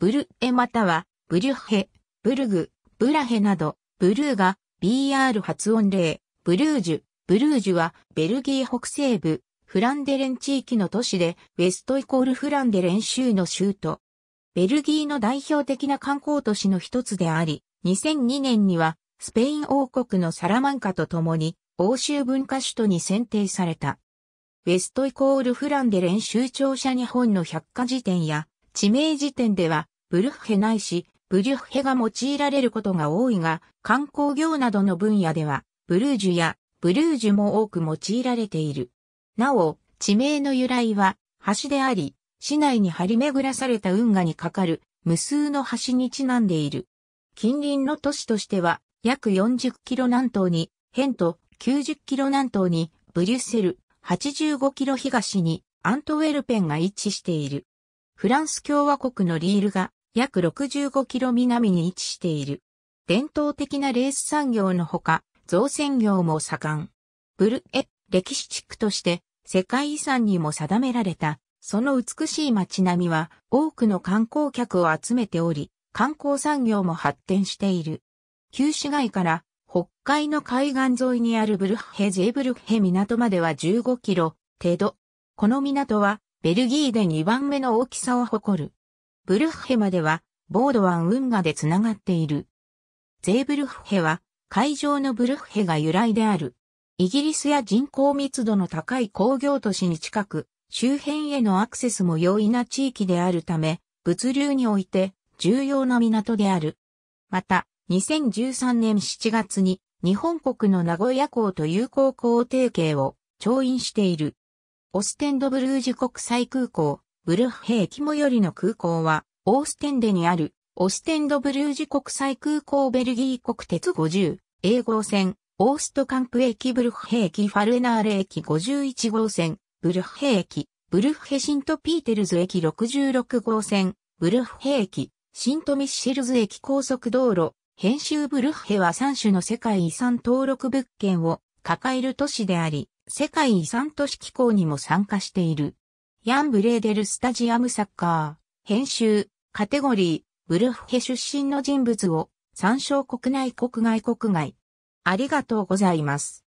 ブルエまたは、ブリュッヘ、ブルグ、ブラヘなど、ブルーが BR 発音例、ブルージュ、ブルージュはベルギー北西部、フランデレン地域の都市で、ウェストイコールフランデレン州の州都。ベルギーの代表的な観光都市の一つであり、2002年には、スペイン王国のサラマンカと共に、欧州文化首都に選定された。ウェストイコールフランデレン州庁舎日本の百科事典や、地名時点では、ブルッヘないし、ブリュッヘが用いられることが多いが、観光業などの分野では、ブルージュやブルージュも多く用いられている。なお、地名の由来は、橋であり、市内に張り巡らされた運河にかかる無数の橋にちなんでいる。近隣の都市としては、約40キロ南東に、ヘント、90キロ南東に、ブリュッセル、85キロ東に、アントウェルペンが位置している。フランス共和国のリールが約6 5キロ南に位置している。伝統的なレース産業のほか、造船業も盛ん。ブルエ、歴史地区として世界遺産にも定められた、その美しい街並みは多くの観光客を集めており、観光産業も発展している。旧市街から北海の海岸沿いにあるブルッヘゼーブルッヘ港までは15キロ程度。この港はベルギーで2番目の大きさを誇る。ブルッヘまでは、ボードワン運河でつながっている。ゼーブルッヘは、海上のブルッヘが由来である。イギリスや人口密度の高い工業都市に近く、周辺へのアクセスも容易な地域であるため、物流において重要な港である。また、2013年7月に日本国の名古屋港と友好港提携を調印している。オステンドブルージュ国際空港、ブルッヘ駅最寄りの空港は、オーステンデにある、オステンドブルージュ国際空港ベルギー国鉄50、英号線、オーストカンプ駅ブルッヘ駅ファルエナーレ駅51号線、ブルッヘ駅、ブルッヘシントピーテルズ駅66号線、ブルッヘ駅、シントミッシェルズ駅高速道路、編集ブルッヘは3種の世界遺産登録物件を抱える都市であり、世界遺産都市機構にも参加している。ヤン・ブレーデル・スタジアム・サッカー、編集、カテゴリー、ブルフヘ出身の人物を参照国内国外国外。ありがとうございます。